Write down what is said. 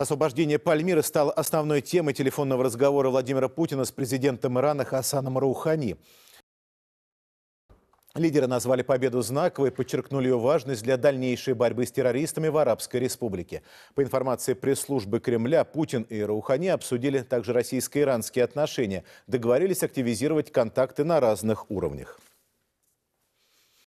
Освобождение Пальмиры стало основной темой телефонного разговора Владимира Путина с президентом Ирана Хасаном Раухани. Лидеры назвали победу знаковой, подчеркнули ее важность для дальнейшей борьбы с террористами в Арабской Республике. По информации пресс-службы Кремля, Путин и Раухани обсудили также российско-иранские отношения, договорились активизировать контакты на разных уровнях.